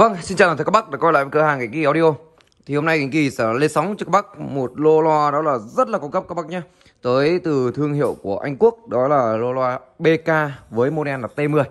Vâng, xin chào tất cả các bác đã quay lại với cửa hàng cái kỳ audio Thì hôm nay cái kỳ sẽ lên sóng cho các bác một lô loa đó là rất là cung cấp các bác nhé Tới từ thương hiệu của Anh Quốc đó là lô loa BK với model là T10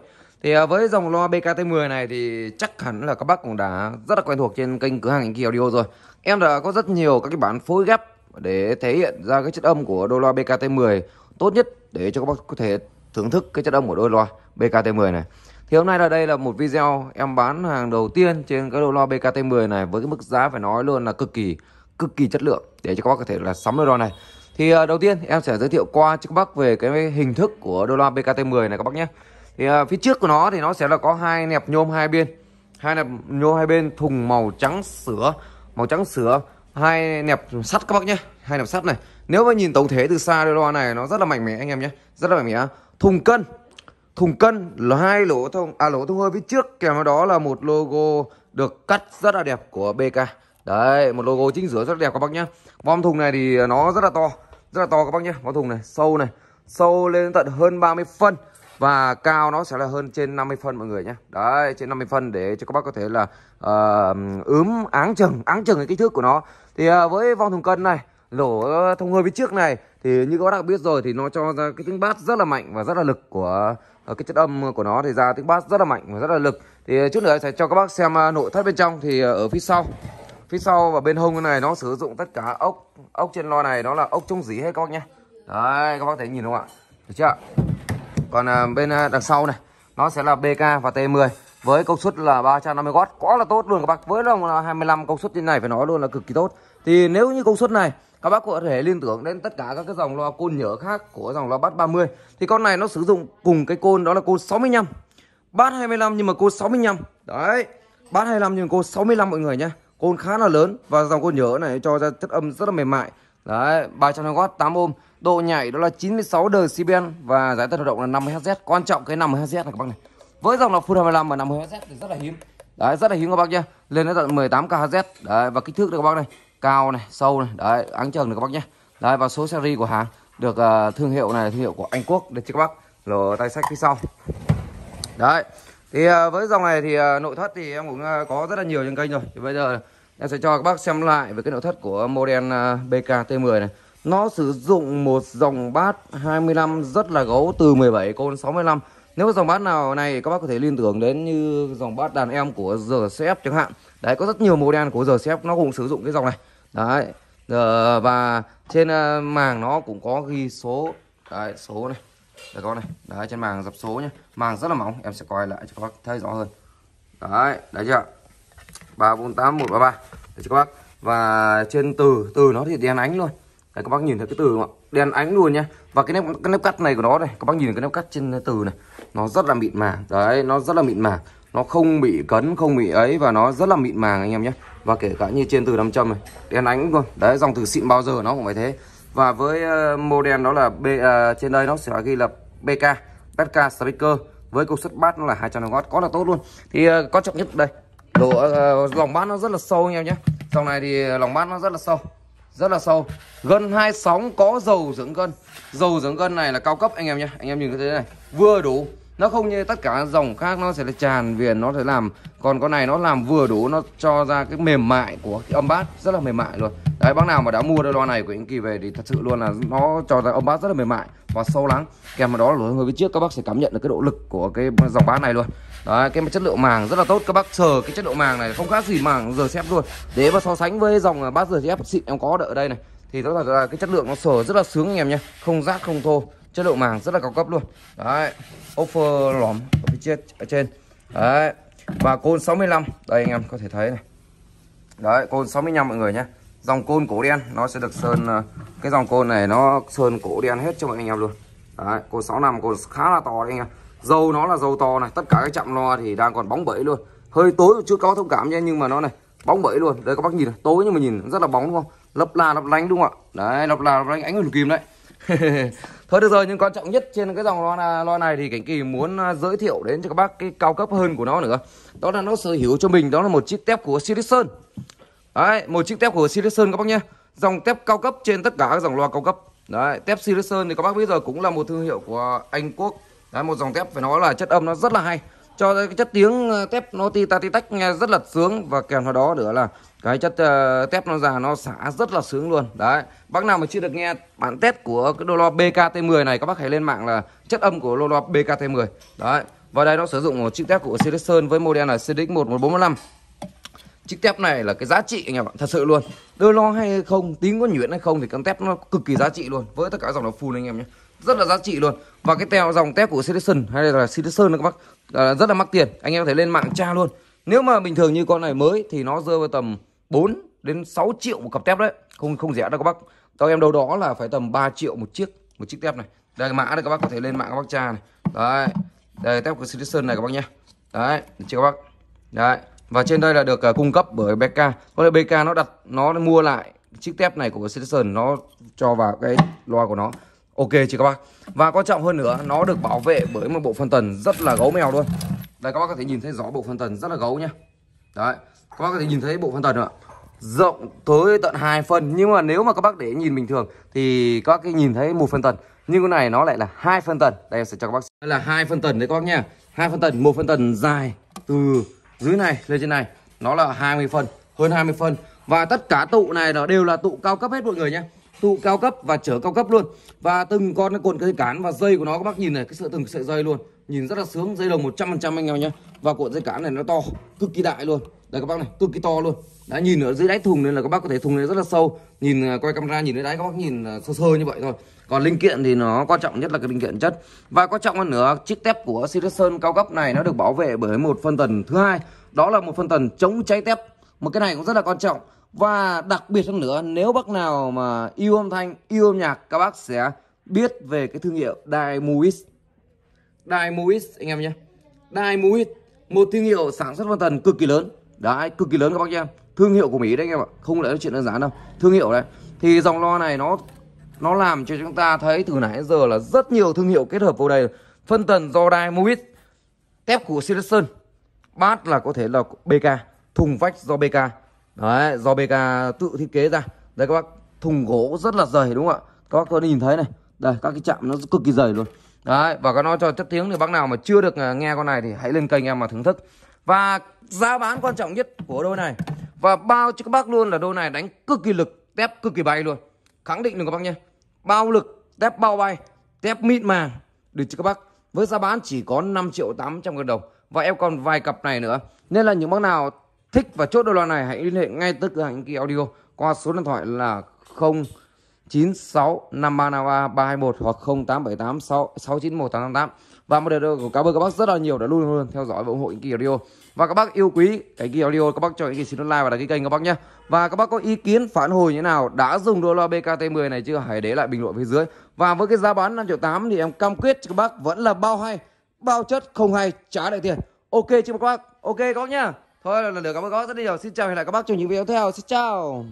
Thì à, với dòng loa BK T10 này thì chắc hẳn là các bác cũng đã rất là quen thuộc trên kênh cửa hàng cái kỳ audio rồi Em đã có rất nhiều các cái bản phối ghép để thể hiện ra cái chất âm của đôi loa BK T10 tốt nhất để cho các bác có thể thưởng thức cái chất âm của đôi loa BK T10 này thì hôm nay là đây là một video em bán hàng đầu tiên trên cái đầu lo BKT10 này với cái mức giá phải nói luôn là cực kỳ cực kỳ chất lượng để cho các bác có thể là sắm đôi đo này. Thì à, đầu tiên em sẽ giới thiệu qua cho các bác về cái hình thức của đô la BKT10 này các bác nhé. Thì à, phía trước của nó thì nó sẽ là có hai nẹp nhôm hai bên. Hai nẹp nhôm hai bên thùng màu trắng sữa, màu trắng sữa, hai nẹp sắt các bác nhé, hai nẹp sắt này. Nếu mà nhìn tổng thể từ xa đôi loa này nó rất là mạnh mẽ anh em nhé, rất là mạnh mẽ. Thùng cân thùng cân là hai lỗ thông à lỗ thông hơi phía trước kèm theo đó là một logo được cắt rất là đẹp của BK đấy một logo chính giữa rất là đẹp các bác nhé. vòm thùng này thì nó rất là to rất là to các bác nhé, vòm thùng này sâu này sâu lên tận hơn 30 phân và cao nó sẽ là hơn trên 50 phân mọi người nhé đấy trên 50 phân để cho các bác có thể là uh, ướm áng chừng áng chừng cái kích thước của nó thì uh, với vòm thùng cân này lỗ thông hơi phía trước này thì như các bác đã biết rồi thì nó cho ra cái tiếng bát rất là mạnh và rất là lực của cái chất âm của nó thì ra tiếng bass rất là mạnh và rất là lực thì ờ, chút nữa sẽ cho các bác xem ờ, nội thất bên trong thì ờ, ở phía sau phía sau và bên hông này nó sử dụng tất cả ốc ốc trên lo này nó là ốc chống dỉ hết các bác nhé đấy các bác thấy nhìn không ạ được chưa còn bên đằng sau này nó sẽ là BK và T10 với công suất là 350W quá là tốt luôn các bác với là 25 công suất như này phải nói luôn là cực kỳ tốt thì nếu như công suất này các bác có thể liên tưởng đến tất cả các cái dòng loa côn nhở khác của dòng loa bass 30 thì con này nó sử dụng cùng cái côn đó là côn 65 bass 25 nhưng mà côn 65 đấy bass 25 nhưng mà côn 65 mọi người nhé côn khá là lớn và dòng côn nhở này cho ra chất âm rất là mềm mại đấy 320W 8 ohm độ nhảy đó là 96 dB và giải tần hoạt động là 50 Hz quan trọng cái 50 Hz này các bác này với dòng loa full 25 và 50 Hz thì rất là hiếm đấy rất là hiếm các bác nhé lên đến tận 18 khz đấy và kích thước đây các bác này cao này sâu này đấy ấn trần được các bác nhé đấy và số seri của hàng được uh, thương hiệu này thương hiệu của Anh Quốc để cho các bác lò tay sách phía sau đấy thì uh, với dòng này thì uh, nội thất thì em cũng uh, có rất là nhiều trên kênh rồi thì bây giờ em sẽ cho các bác xem lại về cái nội thất của model uh, BKT10 này nó sử dụng một dòng bát 25 rất là gấu từ 17 côn 65 nếu mà dòng bát nào này các bác có thể liên tưởng đến như dòng bát đàn em của RCF chẳng hạn đấy có rất nhiều model của RCF nó cũng sử dụng cái dòng này đấy ờ, và trên ờ, màng nó cũng có ghi số đấy, số này các con này đấy trên màng dập số nhé màng rất là mỏng em sẽ coi lại cho các bác thấy rõ hơn đấy đấy chưa ba bốn tám một ba ba cho các bác và trên từ từ nó thì đen ánh luôn đấy các bác nhìn thấy cái từ không ạ đen ánh luôn nhé và cái nếp cái nếp cắt này của nó này các bác nhìn cái nếp cắt trên từ này nó rất là mịn màng đấy nó rất là mịn màng nó không bị cấn không bị ấy và nó rất là mịn màng anh em nhé và kể cả như trên từ nam châm này đen ánh luôn đấy dòng từ xịn bao giờ nó cũng phải thế và với ờ, model đó là B, à, trên đây nó sẽ ghi là BK Petca speaker với công suất bát nó là 200W có là tốt luôn thì à, có trọng nhất đây độ uh, lòng bát nó rất là sâu anh em nhé dòng này thì lòng bát nó rất là sâu rất là sâu gần hai sóng có dầu dưỡng cân dầu dưỡng cân này là cao cấp anh em nhé anh em nhìn cái thế này vừa đủ nó không như tất cả dòng khác nó sẽ là tràn viền nó sẽ làm còn con này nó làm vừa đủ nó cho ra cái mềm mại của cái âm bát rất là mềm mại luôn đấy bác nào mà đã mua đôi loa này của anh kỳ về thì thật sự luôn là nó cho ra âm bát rất là mềm mại và sâu lắng kèm vào đó là lối hơi phía trước các bác sẽ cảm nhận được cái độ lực của cái dòng bát này luôn đấy cái chất lượng màng rất là tốt các bác sờ cái chất lượng màng này không khác gì màng giờ xếp luôn để mà so sánh với dòng à, bát giờ xếp xịn em có đợi ở đây này thì rõ là cái chất lượng nó sờ rất là sướng anh em nhé không rác không thô chất lượng màng rất là cao cấp luôn đấy offer lõm ở phía trên ở trên đấy và côn 65 đây anh em có thể thấy này đấy côn 65 mọi người nhé dòng côn cổ đen nó sẽ được sơn ờ, cái dòng côn này nó sơn cổ đen hết cho mọi anh em luôn đấy côn 65 côn khá là to đấy anh em dầu nó là dầu to này tất cả các chạm lo thì đang còn bóng bẫy luôn hơi tối một chút có thông cảm nhé nhưng mà nó này bóng bẫy luôn đây các bác nhìn này, tối nhưng mà nhìn rất là bóng đúng không lấp la lấp lánh đúng không ạ đấy lấp la lấp lánh ánh huyền kim đấy Thôi được rồi, nhưng quan trọng nhất trên cái dòng loa, này, loa này thì Cảnh Kỳ muốn à, giới thiệu đến cho các bác cái cao cấp hơn của nó nữa. Đó là nó sở hữu cho mình, đó là một chiếc tép của Siriusson. Đấy, một chiếc tép của Siriusson các bác nhé. Dòng tép cao cấp trên tất cả các dòng loa cao cấp. Đấy, tép Siriusson thì các bác biết rồi cũng là một thương hiệu của Anh Quốc. Đấy, một dòng tép phải nói là chất âm nó rất là hay cho cái chất tiếng ờ, tép nó ti ta ti tách nghe rất là sướng và kèm theo đó nữa là cái chất uh, tép nó già nó xả rất là sướng luôn đấy bác nào mà chưa được nghe bản test của cái đô lo BKT10 này các bác hãy lên mạng là chất âm của đô lo BKT10 đấy và đây nó sử dụng một chiếc tép của Sơn với model là CDX1145 chiếc tép này là cái giá trị anh em ạ thật sự luôn đôi lo hay không tiếng có nhuyễn hay không thì con tép nó cực kỳ giá trị luôn với tất cả dòng nó full anh em nhé rất là giá trị luôn và cái tèo dòng tép của Citizen hay là Citizen nó mắc à, rất là mắc tiền anh em có thể lên mạng tra luôn nếu mà bình thường như con này mới thì nó rơi vào tầm 4 đến 6 triệu một cặp tép đấy không không rẻ đâu các bác tao em đâu đó là phải tầm 3 triệu một chiếc một chiếc tép này đây mã đây các bác có thể lên mạng các bác tra này đấy đây tép của Citizen này các bác nhé đấy chưa các bác đấy và trên đây là được à, cung cấp bởi BK có lẽ BK nó đặt nó mua lại chiếc tép này của Citizen nó cho vào cái loa của nó ok chị các bác và quan trọng hơn nữa nó được bảo vệ bởi một bộ phân tần rất là gấu mèo luôn đây các bác có thể nhìn thấy rõ bộ phân tần rất là gấu nhá đấy các bác có thể nhìn thấy bộ phân tần ạ rộng tới tận hai phân nhưng mà nếu mà các bác để nhìn bình thường thì các bác cái nhìn thấy một phân tần nhưng cái này nó lại là hai phân tần đây sẽ cho các bác đây là hai phân tần đấy các bác nhá hai phân tần một phân tần dài từ dưới này lên trên này nó là 20 phân hơn 20 phân và tất cả tụ này nó đều là tụ cao cấp hết mọi người nhé tụ cao cấp và chở cao cấp luôn và từng con cồn cây cán và dây của nó các bác nhìn này cái sợi từng sợi dây luôn nhìn rất là sướng dây đồng 100% anh em nhé và cuộn dây cán này nó to cực kỳ đại luôn đây các bác này cực kỳ to luôn đã nhìn ở dưới đáy thùng nên là các bác có thể thùng này rất là sâu nhìn à, quay camera nhìn dưới đáy các bác nhìn à, sơ sơ như vậy thôi còn linh kiện thì nó quan trọng nhất là cái linh kiện chất và quan trọng hơn nữa chiếc tép của Siriusson cao cấp này nó được bảo vệ bởi một phân tần thứ hai đó là một phân tần chống cháy tép một cái này cũng rất là quan trọng và đặc biệt hơn nữa nếu bác nào mà yêu âm thanh yêu âm nhạc các bác sẽ biết về cái thương hiệu đài đài Daimuis anh em nhé đài Daimuis một thương hiệu sản xuất văn tần cực kỳ lớn đấy cực kỳ lớn các bác nhé thương hiệu của Mỹ đấy anh em ạ không lẽ chuyện đơn giản đâu thương hiệu đấy thì dòng loa này nó nó làm cho chúng ta thấy từ nãy giờ là rất nhiều thương hiệu kết hợp vô đây phân tần do đài Daimuis tép của Sileson bát là có thể là BK thùng vách do BK đấy do bk tự thiết kế ra đây các bác thùng gỗ rất là dày đúng không ạ các bác có nhìn thấy này đây các cái chạm nó cực kỳ dày luôn đấy và các nó cho chất tiếng thì bác nào mà chưa được à, nghe con này thì hãy lên kênh em mà thưởng thức và giá bán quan trọng nhất của đôi này và bao cho các bác luôn là đôi này đánh cực kỳ lực tép cực kỳ bay luôn khẳng định được các bác nhé bao lực tép bao bay tép mịn màng được cho các bác với giá bán chỉ có 5 triệu 800 ngàn đồng và em còn vài cặp này nữa nên là những bác nào thích và chốt đôi loa này hãy liên hệ ngay tức cửa hàng Kỳ Audio qua số điện thoại là 0965353321 hoặc 0878669188 và một điều của cảm ơn các bác rất là nhiều đã luôn luôn theo dõi và ủng hộ Anh Kỳ Audio và các bác yêu quý cái Kỳ Audio các bác cho Anh Kỳ xin like và đăng ký kênh các bác nhé và các bác có ý kiến phản hồi như nào đã dùng đôi loa BKT10 này chưa hãy để lại bình luận phía dưới và với cái giá bán 5 triệu 8 thì em cam kết cho các bác vẫn là bao hay bao chất không hay trả lại tiền ok chưa các bác ok các bác nhá thôi là được cảm ơn các bác rất nhiều xin chào hẹn lại các bác trong những video tiếp theo xin chào